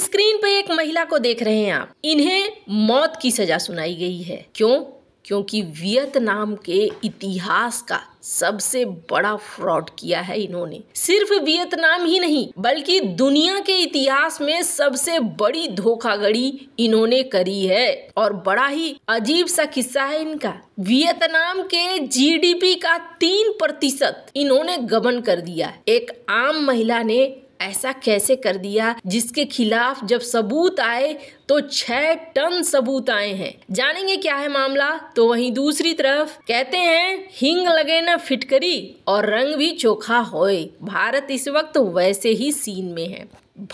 Screen पे एक महिला को देख रहे हैं आप इन्हें मौत की सजा सुनाई गई है क्यों क्योंकि वियतनाम के इतिहास का सबसे बड़ा फ्रॉड किया है इन्होंने सिर्फ वियतनाम ही नहीं बल्कि दुनिया के इतिहास में सबसे बड़ी धोखाधड़ी इन्होंने करी है और बड़ा ही अजीब सा किस्सा है इनका वियतनाम के जीडीपी का तीन प्रतिशत इन्होंने गबन कर दिया एक आम महिला ने ऐसा कैसे कर दिया जिसके खिलाफ जब सबूत आए तो छह टन सबूत आए हैं जानेंगे क्या है मामला तो वहीं दूसरी तरफ कहते हैं हिंग लगे ना फिटकरी और रंग भी चोखा होए भारत इस वक्त वैसे ही सीन में है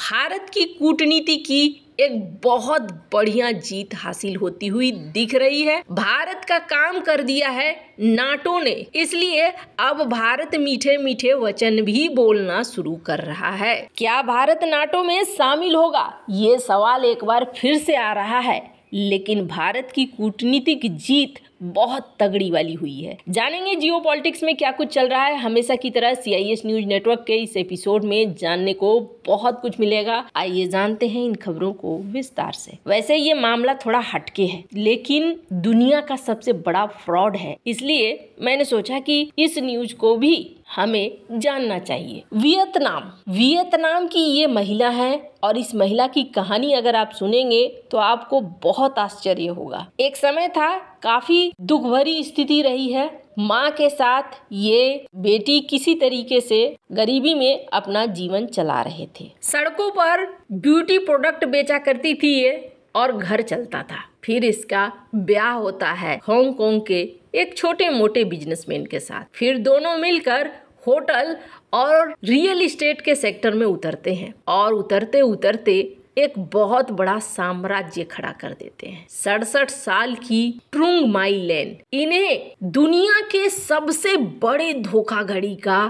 भारत की कूटनीति की एक बहुत बढ़िया जीत हासिल होती हुई दिख रही है भारत का काम कर दिया है नाटो ने इसलिए अब भारत मीठे मीठे वचन भी बोलना शुरू कर रहा है क्या भारत नाटो में शामिल होगा ये सवाल एक बार फिर से आ रहा है लेकिन भारत की कूटनीतिक जीत बहुत तगड़ी वाली हुई है जानेंगे जियो में क्या कुछ चल रहा है हमेशा की तरह सी न्यूज नेटवर्क के इस एपिसोड में जानने को बहुत कुछ मिलेगा आइए जानते हैं इन खबरों को विस्तार से वैसे ये मामला थोड़ा हटके है लेकिन दुनिया का सबसे बड़ा फ्रॉड है इसलिए मैंने सोचा कि इस न्यूज को भी हमें जानना चाहिए वियतनाम वियतनाम की ये महिला है और इस महिला की कहानी अगर आप सुनेंगे तो आपको बहुत आश्चर्य होगा एक समय था काफ़ी दुख भरी स्थिति रही है माँ के साथ ये बेटी किसी तरीके से गरीबी में अपना जीवन चला रहे थे सड़कों पर ब्यूटी प्रोडक्ट बेचा करती थी ये और घर चलता था फिर इसका ब्याह होता है हांगकांग के एक छोटे मोटे बिजनेसमैन के साथ फिर दोनों मिलकर होटल और रियल इस्टेट के सेक्टर में उतरते हैं और उतरते उतरते एक बहुत बड़ा साम्राज्य खड़ा कर देते हैं सड़सठ साल की ट्रुंग माई लेन इन्हें दुनिया के सबसे बड़े धोखाधड़ी का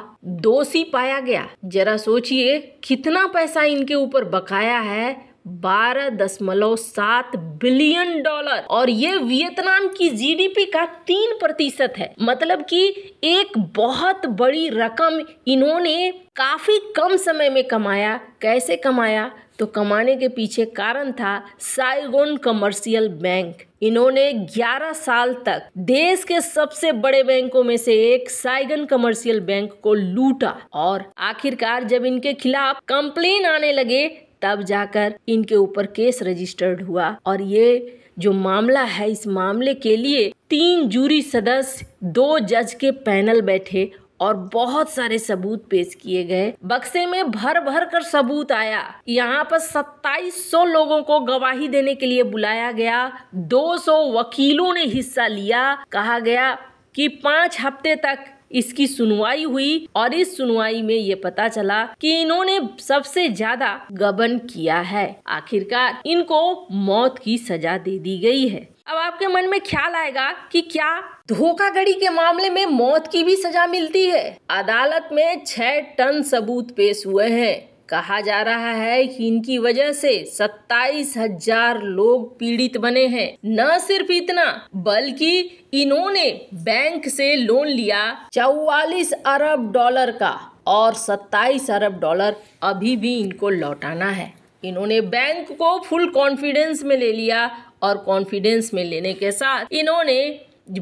दोषी पाया गया जरा सोचिए कितना पैसा इनके ऊपर बकाया है बारह दशमलव सात बिलियन डॉलर और ये वियतनाम की जीडीपी का तीन प्रतिशत है मतलब कि एक बहुत बड़ी रकम इन्होंने काफी कम समय में कमाया कैसे कमाया तो कमाने के पीछे कारण था साइगोन कमर्शियल बैंक इन्होंने 11 साल तक देश के सबसे बड़े बैंकों में से एक साइगन कमर्शियल बैंक को लूटा और आखिरकार जब इनके खिलाफ कंप्लेन आने लगे तब जाकर इनके ऊपर केस रजिस्टर्ड हुआ और ये जो मामला है इस मामले के लिए तीन जूरी सदस्य दो जज के पैनल बैठे और बहुत सारे सबूत पेश किए गए बक्से में भर भर कर सबूत आया यहाँ पर 2700 लोगों को गवाही देने के लिए बुलाया गया 200 वकीलों ने हिस्सा लिया कहा गया कि पांच हफ्ते तक इसकी सुनवाई हुई और इस सुनवाई में ये पता चला कि इन्होंने सबसे ज्यादा गबन किया है आखिरकार इनको मौत की सजा दे दी गई है अब आपके मन में ख्याल आएगा कि क्या धोखाधड़ी के मामले में मौत की भी सजा मिलती है अदालत में छह टन सबूत पेश हुए हैं कहा जा रहा है कि इनकी वजह से सत्ताईस हजार लोग पीड़ित बने हैं न सिर्फ इतना बल्कि इन्होंने बैंक से लोन लिया चौवालीस अरब डॉलर का और सत्ताईस अरब डॉलर अभी भी इनको लौटाना है इन्होंने बैंक को फुल कॉन्फिडेंस में ले लिया और कॉन्फिडेंस में लेने के साथ इन्होंने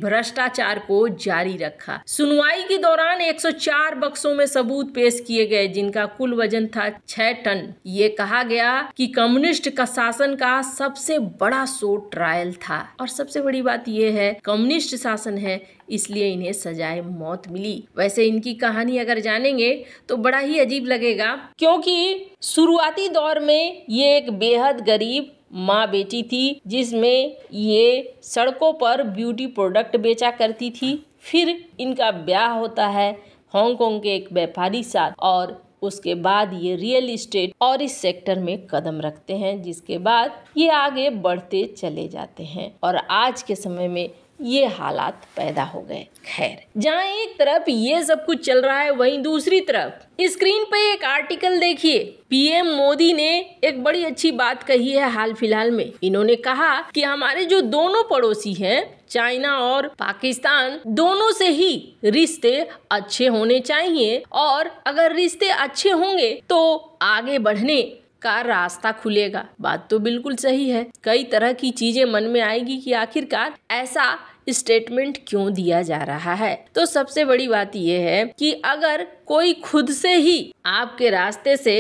भ्रष्टाचार को जारी रखा सुनवाई के दौरान 104 बक्सों में सबूत पेश किए गए जिनका कुल वजन था 6 टन ये कहा गया कि कम्युनिस्ट का शासन का सबसे बड़ा सो ट्रायल था और सबसे बड़ी बात यह है कम्युनिस्ट शासन है इसलिए इन्हें सजाए मौत मिली वैसे इनकी कहानी अगर जानेंगे तो बड़ा ही अजीब लगेगा क्योंकि शुरुआती दौर में ये एक बेहद गरीब माँ बेटी थी जिसमें ये सड़कों पर ब्यूटी प्रोडक्ट बेचा करती थी फिर इनका ब्याह होता है हांगकांग के एक व्यापारी साथ और उसके बाद ये रियल इस्टेट और इस सेक्टर में कदम रखते हैं जिसके बाद ये आगे बढ़ते चले जाते हैं और आज के समय में ये हालात पैदा हो गए खैर जहाँ एक तरफ ये सब कुछ चल रहा है वहीं दूसरी तरफ स्क्रीन पे एक आर्टिकल देखिए पीएम मोदी ने एक बड़ी अच्छी बात कही है हाल फिलहाल में इन्होंने कहा कि हमारे जो दोनों पड़ोसी हैं चाइना और पाकिस्तान दोनों से ही रिश्ते अच्छे होने चाहिए और अगर रिश्ते अच्छे होंगे तो आगे बढ़ने का रास्ता खुलेगा बात तो बिल्कुल सही है कई तरह की चीजें मन में आएगी कि आखिरकार ऐसा स्टेटमेंट क्यों दिया जा रहा है तो सबसे बड़ी बात यह है कि अगर कोई खुद से ही आपके रास्ते से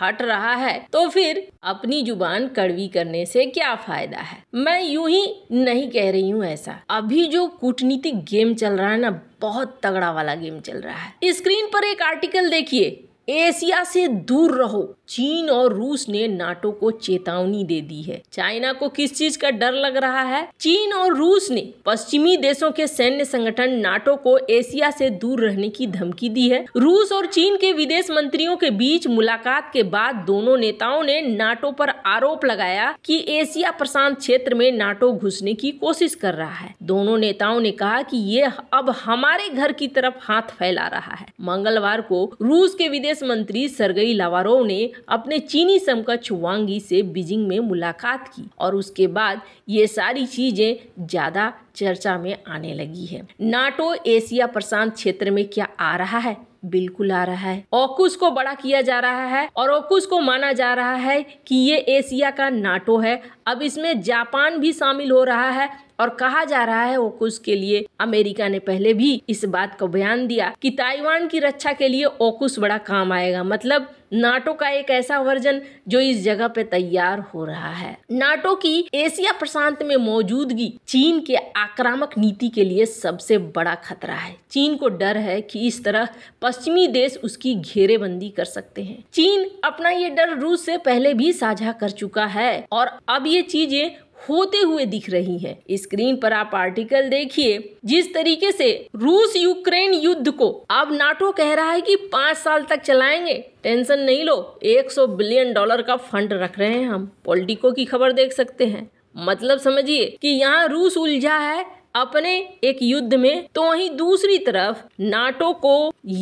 हट रहा है तो फिर अपनी जुबान कड़वी करने से क्या फायदा है मैं यूं ही नहीं कह रही हूँ ऐसा अभी जो कूटनीतिक गेम चल रहा है ना बहुत तगड़ा वाला गेम चल रहा है स्क्रीन पर एक आर्टिकल देखिए एशिया से दूर रहो चीन और रूस ने नाटो को चेतावनी दे दी है चाइना को किस चीज का डर लग रहा है चीन और रूस ने पश्चिमी देशों के सैन्य संगठन नाटो को एशिया से दूर रहने की धमकी दी है रूस और चीन के विदेश मंत्रियों के बीच मुलाकात के बाद दोनों नेताओं ने नाटो पर आरोप लगाया कि एशिया प्रशांत क्षेत्र में नाटो घुसने की कोशिश कर रहा है दोनों नेताओं ने कहा कि ये अब हमारे घर की तरफ हाथ फैला रहा है मंगलवार को रूस के विदेश विदेश मंत्री सरगई लावारोव ने अपने चीनी समकक्ष वांगी से बीजिंग में मुलाकात की और उसके बाद ये सारी चीजें ज्यादा चर्चा में आने लगी है नाटो एशिया प्रशांत क्षेत्र में क्या आ रहा है बिल्कुल आ रहा है ओकुस को बड़ा किया जा रहा है और ओकुस को माना जा रहा है कि ये एशिया का नाटो है अब इसमें जापान भी शामिल हो रहा है और कहा जा रहा है कुछ के लिए अमेरिका ने पहले भी इस बात का बयान दिया कि ताइवान की रक्षा के लिए ओकुस बड़ा काम आएगा मतलब नाटो का एक ऐसा वर्जन जो इस जगह पे तैयार हो रहा है नाटो की एशिया प्रशांत में मौजूदगी चीन के आक्रामक नीति के लिए सबसे बड़ा खतरा है चीन को डर है कि इस तरह पश्चिमी देश उसकी घेरेबंदी कर सकते हैं चीन अपना ये डर रूस से पहले भी साझा कर चुका है और अब ये चीजें होते हुए दिख रही हैं। स्क्रीन पर आप आर्टिकल देखिए जिस तरीके से रूस यूक्रेन युद्ध को अब नाटो कह रहा है कि पांच साल तक चलाएंगे टेंशन नहीं लो 100 बिलियन डॉलर का फंड रख रहे हैं हम पॉलिटिको की खबर देख सकते हैं मतलब समझिए कि यहाँ रूस उलझा है अपने एक युद्ध में तो वहीं दूसरी तरफ नाटो को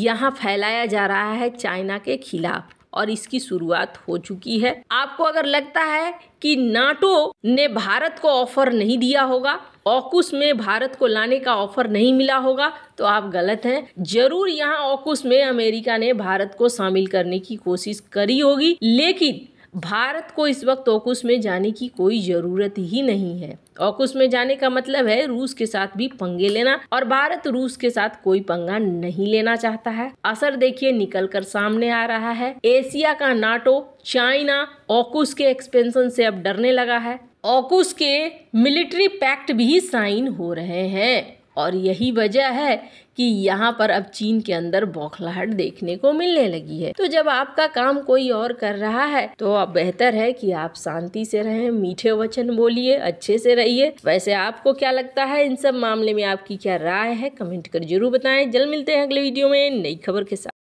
यहाँ फैलाया जा रहा है चाइना के खिलाफ और इसकी शुरुआत हो चुकी है आपको अगर लगता है कि नाटो ने भारत को ऑफर नहीं दिया होगा ऑकुस में भारत को लाने का ऑफर नहीं मिला होगा तो आप गलत हैं जरूर यहाँ ऑकुस में अमेरिका ने भारत को शामिल करने की कोशिश करी होगी लेकिन भारत को इस वक्त ओकुस में जाने की कोई ज़रूरत ही नहीं है ओकुस में जाने का मतलब है रूस के साथ भी पंगे लेना और भारत रूस के साथ कोई पंगा नहीं लेना चाहता है असर देखिए निकल कर सामने आ रहा है एशिया का नाटो चाइना ओकुस के एक्सपेंशन से अब डरने लगा है ओकुस के मिलिट्री पैक्ट भी साइन हो रहे हैं और यही वजह है कि यहाँ पर अब चीन के अंदर बौखलाहट देखने को मिलने लगी है तो जब आपका काम कोई और कर रहा है तो अब बेहतर है कि आप शांति से रहें मीठे वचन बोलिए अच्छे से रहिए वैसे आपको क्या लगता है इन सब मामले में आपकी क्या राय है कमेंट कर जरूर बताएं जल्द मिलते हैं अगले वीडियो में नई खबर के साथ